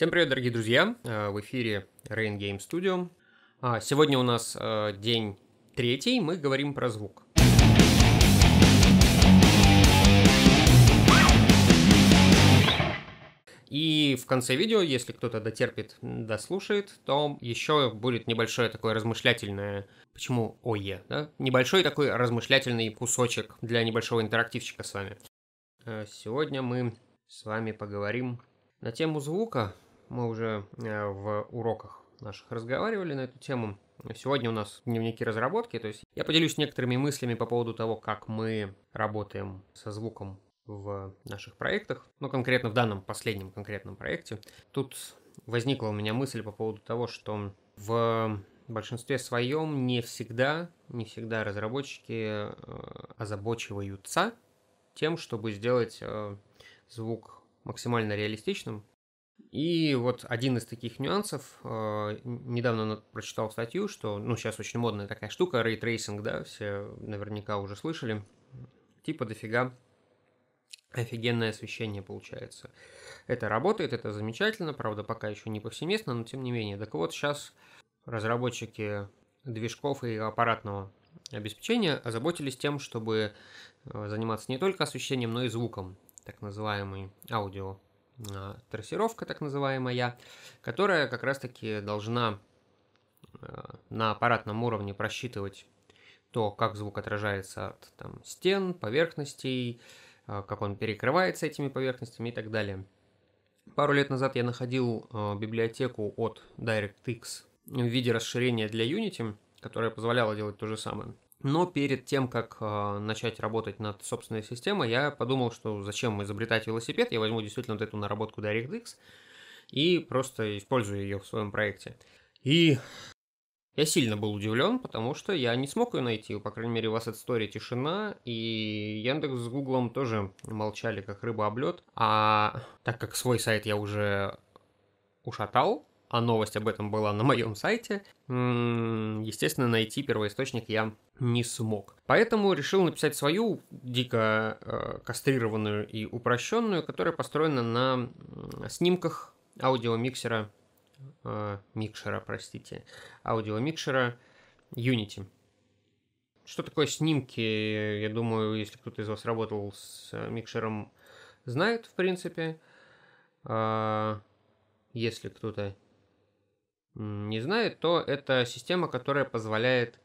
Всем привет, дорогие друзья! Э, в эфире Rain Game Studio. А, сегодня у нас э, день третий, мы говорим про звук. И в конце видео, если кто-то дотерпит, дослушает, то еще будет небольшое такое размышлятельное... Почему ОЕ, да? Небольшой такой размышлятельный кусочек для небольшого интерактивчика с вами. Э, сегодня мы с вами поговорим на тему звука, мы уже э, в уроках наших разговаривали на эту тему. Сегодня у нас дневники разработки, то есть я поделюсь некоторыми мыслями по поводу того, как мы работаем со звуком в наших проектах, ну конкретно в данном последнем конкретном проекте. Тут возникла у меня мысль по поводу того, что в большинстве своем не всегда, не всегда разработчики э, озабочиваются тем, чтобы сделать э, звук максимально реалистичным, и вот один из таких нюансов, э, недавно прочитал статью, что, ну, сейчас очень модная такая штука, рейтрейсинг, да, все наверняка уже слышали, типа дофига офигенное освещение получается. Это работает, это замечательно, правда, пока еще не повсеместно, но тем не менее. Так вот, сейчас разработчики движков и аппаратного обеспечения озаботились тем, чтобы э, заниматься не только освещением, но и звуком, так называемый аудио а, трассировка так называемая, которая как раз-таки должна а, на аппаратном уровне просчитывать то, как звук отражается от там, стен, поверхностей, а, как он перекрывается этими поверхностями и так далее. Пару лет назад я находил библиотеку от DirectX в виде расширения для Unity, которая позволяла делать то же самое. Но перед тем, как э, начать работать над собственной системой, я подумал, что зачем изобретать велосипед, я возьму действительно вот эту наработку DirectX и просто использую ее в своем проекте. И я сильно был удивлен, потому что я не смог ее найти. По крайней мере, у вас от истории тишина, и Яндекс с Гуглом тоже молчали, как рыба облет. А так как свой сайт я уже ушатал, а новость об этом была на моем сайте, естественно, найти первоисточник я не смог. Поэтому решил написать свою дико э, кастрированную и упрощенную, которая построена на снимках аудиомиксера, э, микшера, простите, аудиомикшера Unity. Что такое снимки? Я думаю, если кто-то из вас работал с э, микшером, знает, в принципе. Э, если кто-то не знает, то это система, которая позволяет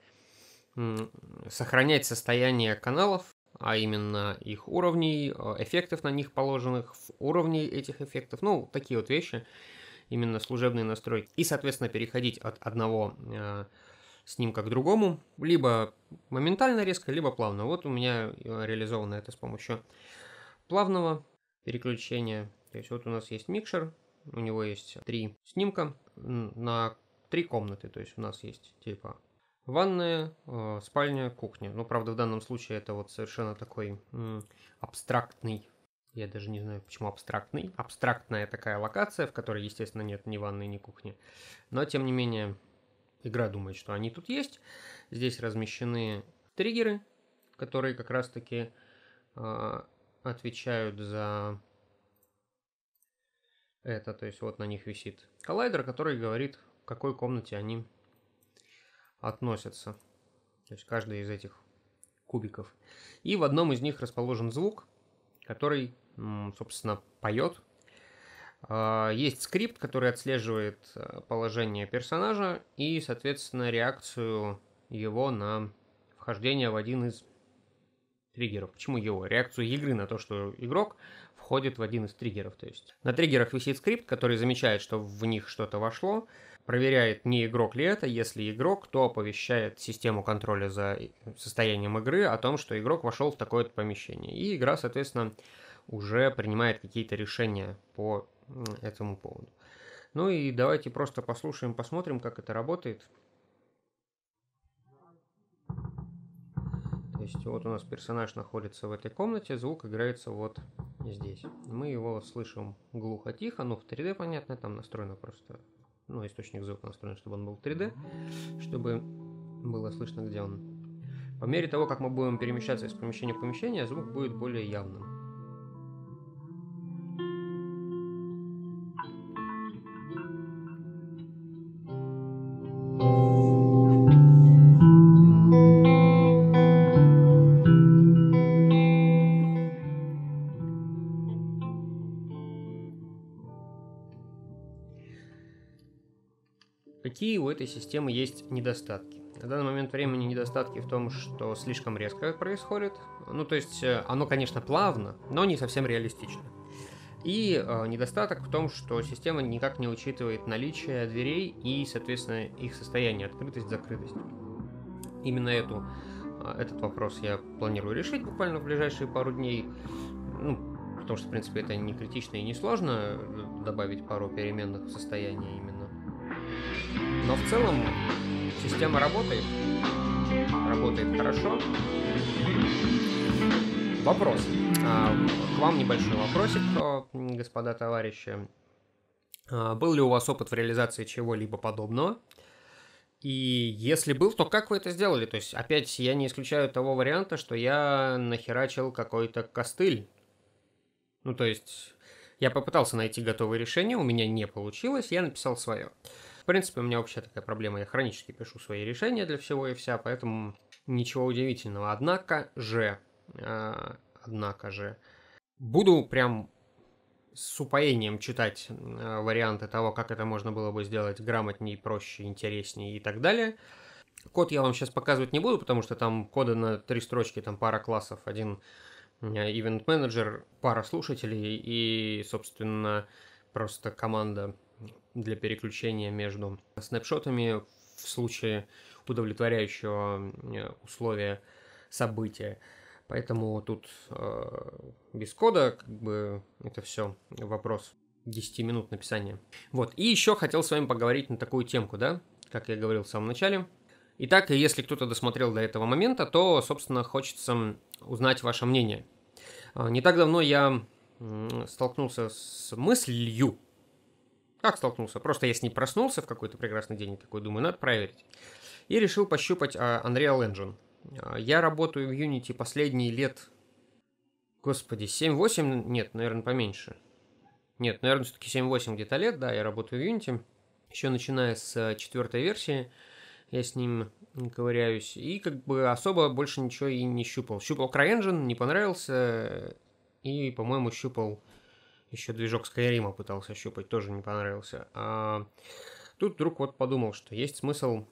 сохранять состояние каналов, а именно их уровней, э, эффектов на них положенных, уровней этих эффектов, ну, такие вот вещи, именно служебные настройки. И, соответственно, переходить от одного э, снимка к другому, либо моментально резко, либо плавно. Вот у меня э, реализовано это с помощью плавного переключения. То есть вот у нас есть микшер, у него есть три снимка на три комнаты, то есть у нас есть типа ванная, э, спальня, кухня. Ну, правда, в данном случае это вот совершенно такой абстрактный я даже не знаю, почему абстрактный. Абстрактная такая локация, в которой, естественно, нет ни ванной, ни кухни. Но, тем не менее, игра думает, что они тут есть. Здесь размещены триггеры, которые как раз-таки э, отвечают за это, то есть вот на них висит коллайдер, который говорит, в какой комнате они относятся. То есть каждый из этих кубиков. И в одном из них расположен звук, который, собственно, поет. А, есть скрипт, который отслеживает э, положение персонажа и, соответственно, реакцию его на вхождение в один из триггеров. Почему его? Реакцию игры на то, что игрок входит в один из триггеров. То есть на триггерах висит скрипт, который замечает, что в них что-то вошло, проверяет, не игрок ли это. Если игрок, то оповещает систему контроля за э, состоянием игры о том, что игрок вошел в такое-то помещение. И игра, соответственно, уже принимает какие-то решения по этому поводу. Ну и давайте просто послушаем, посмотрим, как это работает. То есть вот у нас персонаж находится в этой комнате, звук играется вот здесь. Мы его слышим глухо-тихо, но ну, в 3D, понятно, там настроено просто, ну, источник звука настроен, чтобы он был в 3D, чтобы было слышно, где он. По мере того, как мы будем перемещаться из помещения в помещение, звук будет более явным. Какие у этой системы есть недостатки? На данный момент времени недостатки в том, что слишком резко происходит. Ну, то есть э, оно, конечно, плавно, но не совсем реалистично. И э, недостаток в том, что система никак не учитывает наличие дверей и, соответственно, их состояние, открытость, закрытость. Именно эту, э, этот вопрос я планирую решить буквально в ближайшие пару дней. Ну, потому что, в принципе, это не критично и не сложно э, добавить пару переменных в именно но в целом система работает. Работает хорошо. Вопрос. А, к вам небольшой вопросик, а, господа товарищи. А, был ли у вас опыт в реализации чего-либо подобного? И если был, то как вы это сделали? То есть, опять, я не исключаю того варианта, что я нахерачил какой-то костыль. Ну, то есть, я попытался найти готовое решение, у меня не получилось, я написал свое. В принципе, у меня вообще такая проблема. Я хронически пишу свои решения для всего и вся, поэтому ничего удивительного. Однако же, э, однако же, буду прям с упоением читать э, варианты того, как это можно было бы сделать грамотнее, проще, интереснее и так далее. Код я вам сейчас показывать не буду, потому что там кода на три строчки, там пара классов, один event менеджер, пара слушателей и, собственно, просто команда для переключения между снапшотами в случае удовлетворяющего э, условия события. Поэтому тут э, без кода как бы это все вопрос 10 минут написания. Вот, и еще хотел с вами поговорить на такую темку, да, как я говорил в самом начале. Итак, если кто-то досмотрел до этого момента, то, собственно, хочется узнать ваше мнение. Э, не так давно я столкнулся с мыслью, как столкнулся? Просто я с ней проснулся в какой-то прекрасный день и такой думаю, надо проверить. И решил пощупать а, Unreal Engine. А, я работаю в Unity последние лет, господи, 7-8, нет, наверное, поменьше. Нет, наверное, все-таки 7-8 где-то лет, да, я работаю в Unity. Еще начиная с э, четвертой версии я с ним ковыряюсь. И как бы особо больше ничего и не щупал. Щупал CryEngine, не понравился. Э, и, по-моему, щупал еще движок Skyrim пытался щупать, тоже не понравился. А тут вдруг вот подумал, что есть смысл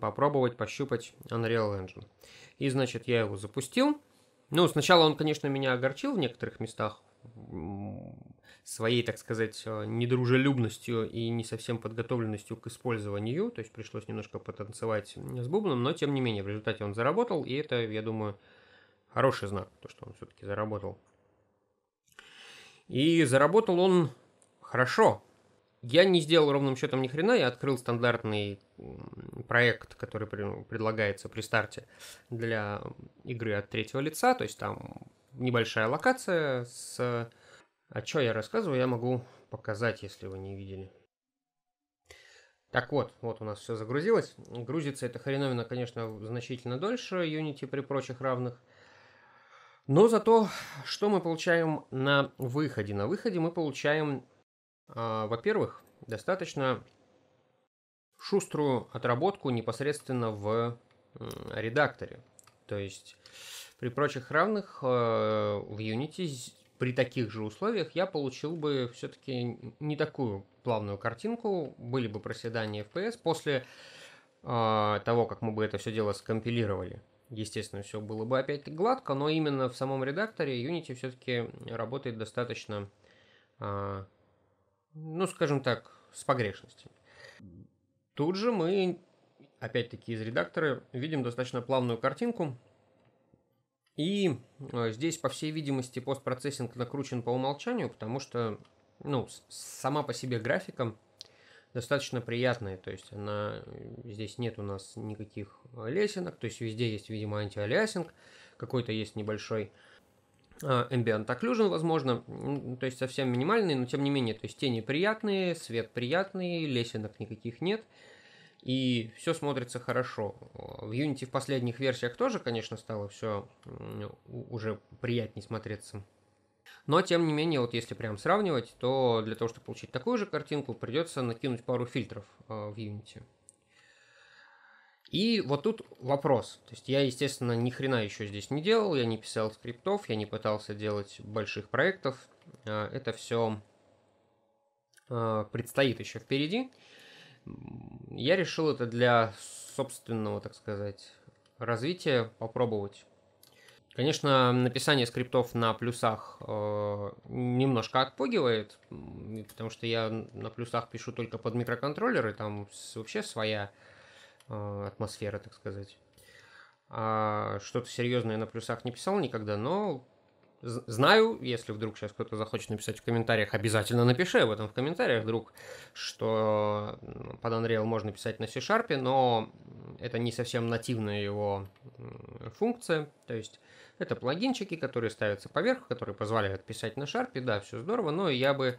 попробовать пощупать Unreal Engine. И, значит, я его запустил. Ну, сначала он, конечно, меня огорчил в некоторых местах своей, так сказать, э, недружелюбностью и не совсем подготовленностью к использованию, то есть пришлось немножко потанцевать с бубном, но тем не менее в результате он заработал, и это, я думаю, хороший знак, то, что он все-таки заработал. И заработал он хорошо. Я не сделал ровным счетом ни хрена, я открыл стандартный проект, который предлагается при старте для игры от третьего лица, то есть там небольшая локация с... А что я рассказываю, я могу показать, если вы не видели. Так вот, вот у нас все загрузилось. Грузится эта хреновина, конечно, значительно дольше Unity при прочих равных. Но зато, что мы получаем на выходе? На выходе мы получаем, э, во-первых, достаточно шуструю отработку непосредственно в э, редакторе. То есть при прочих равных э, в Unity при таких же условиях я получил бы все-таки не такую плавную картинку, были бы проседания FPS после э, того, как мы бы это все дело скомпилировали естественно, все было бы опять гладко, но именно в самом редакторе Unity все-таки работает достаточно, а, ну, скажем так, с погрешностями. Тут же мы, опять-таки, из редактора видим достаточно плавную картинку. И а, здесь, по всей видимости, постпроцессинг накручен по умолчанию, потому что, ну, сама по себе графика достаточно приятная. То есть она здесь нет у нас никаких лесенок. То есть везде есть, видимо, антиалиасинг. Какой-то есть небольшой ambient а, occlusion, возможно, то есть совсем минимальный, но тем не менее, то есть тени приятные, свет приятный, лесенок никаких нет, и все смотрится хорошо. В Unity в последних версиях тоже, конечно, стало все уже приятнее смотреться но, тем не менее, вот если прям сравнивать, то для того, чтобы получить такую же картинку, придется накинуть пару фильтров э, в Unity. И вот тут вопрос. То есть я, естественно, ни хрена еще здесь не делал, я не писал скриптов, я не пытался делать больших проектов. Э, это все э, предстоит еще впереди. Я решил это для собственного, так сказать, развития попробовать Конечно, написание скриптов на плюсах э, немножко отпугивает, потому что я на плюсах пишу только под микроконтроллеры, там вообще своя э, атмосфера, так сказать. А что-то серьезное на плюсах не писал никогда, но знаю, если вдруг сейчас кто-то захочет написать в комментариях, обязательно напиши об этом в комментариях, вдруг, что ну, под Unreal можно писать на C-Sharp, но это не совсем нативная его функция, то есть это плагинчики, которые ставятся поверх, которые позволяют писать на Sharp, да, все здорово, но я бы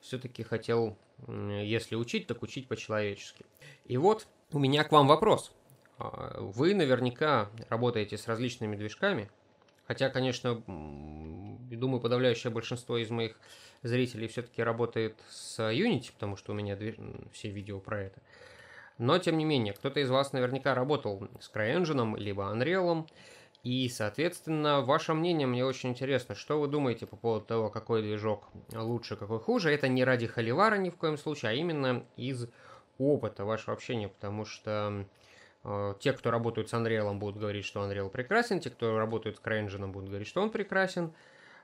все-таки хотел, если учить, так учить по-человечески. И вот у меня к вам вопрос. А, вы наверняка работаете с различными движками, Хотя, конечно, думаю, подавляющее большинство из моих зрителей все-таки работает с Unity, потому что у меня все видео про это. Но, тем не менее, кто-то из вас наверняка работал с CryEngine, либо Unreal, и, соответственно, ваше мнение мне очень интересно. Что вы думаете по поводу того, какой движок лучше, какой хуже? Это не ради холивара ни в коем случае, а именно из опыта вашего общения, потому что Э, те, кто работают с Unreal, будут говорить, что Unreal прекрасен, те, кто работают с CryEngine, будут говорить, что он прекрасен,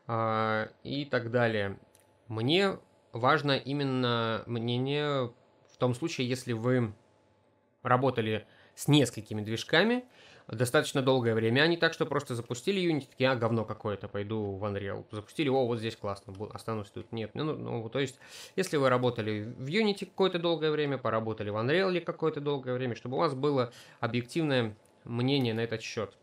э, и так далее. Мне важно именно мнение в том случае, если вы работали с несколькими движками – достаточно долгое время, они так что просто запустили Unity, такие, а, говно какое-то, пойду в Unreal. Запустили, о, вот здесь классно, останусь тут. Нет, ну, ну, ну, то есть, если вы работали в Unity какое-то долгое время, поработали в Unreal какое-то долгое время, чтобы у вас было объективное мнение на этот счет.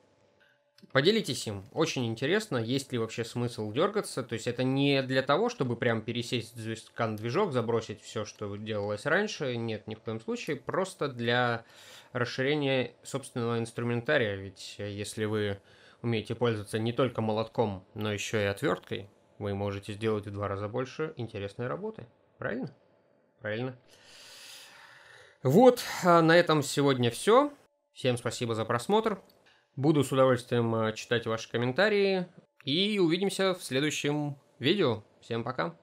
Поделитесь им. Очень интересно, есть ли вообще смысл дергаться. То есть это не для того, чтобы прям пересесть звездкан движок, забросить все, что делалось раньше. Нет, ни в коем случае. Просто для расширения собственного инструментария. Ведь э, если вы умеете пользоваться не только молотком, но еще и отверткой, вы можете сделать в два раза больше интересной работы. Правильно? Правильно. Вот, а на этом сегодня все. Всем спасибо за просмотр. Буду с удовольствием э, читать ваши комментарии. И увидимся в следующем видео. Всем пока.